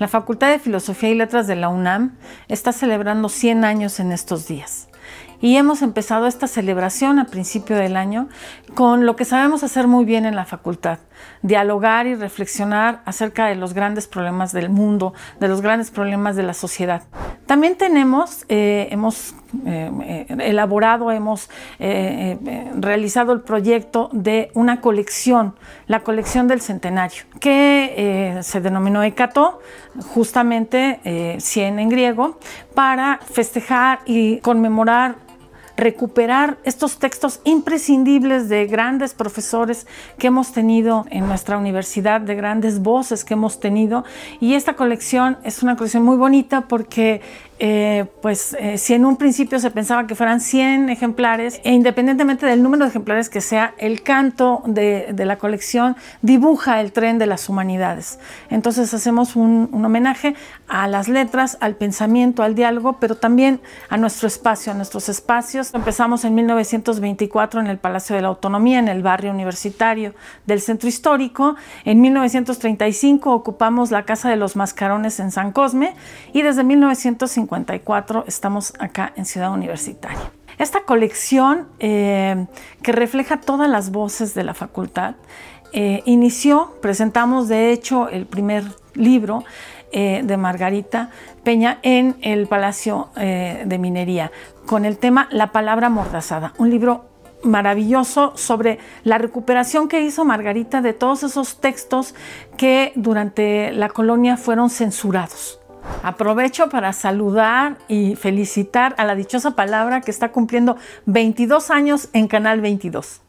La Facultad de Filosofía y Letras de la UNAM está celebrando 100 años en estos días. Y hemos empezado esta celebración a principio del año con lo que sabemos hacer muy bien en la facultad, dialogar y reflexionar acerca de los grandes problemas del mundo, de los grandes problemas de la sociedad. También tenemos, eh, hemos eh, elaborado, hemos eh, realizado el proyecto de una colección, la colección del centenario, que se denominó Ecato, justamente 100 en griego, para festejar y conmemorar recuperar estos textos imprescindibles de grandes profesores que hemos tenido en nuestra universidad, de grandes voces que hemos tenido. Y esta colección es una colección muy bonita porque eh, pues eh, si en un principio se pensaba que fueran 100 ejemplares, e independientemente del número de ejemplares que sea, el canto de, la colección dibuja el tren de las humanidades. Entonces hacemos un, un, homenaje a las letras, al pensamiento, al diálogo, pero también a nuestro espacio, a nuestros espacios. Empezamos en 1924 en el Palacio de la Autonomía, en el barrio universitario del centro histórico. En 1935 ocupamos la Casa de los Mascarones en San Cosme y desde 1950 estamos acá en Ciudad Universitaria. Esta colección eh, que refleja todas las voces de la facultad eh, inició, presentamos de hecho el primer libro eh, de Margarita Peña en el Palacio de Minería con el tema La palabra mordazada, un libro maravilloso sobre la recuperación que hizo Margarita de todos esos textos que durante la colonia fueron censurados. Aprovecho para saludar y felicitar a la dichosa palabra que está cumpliendo 22 años en Canal 22.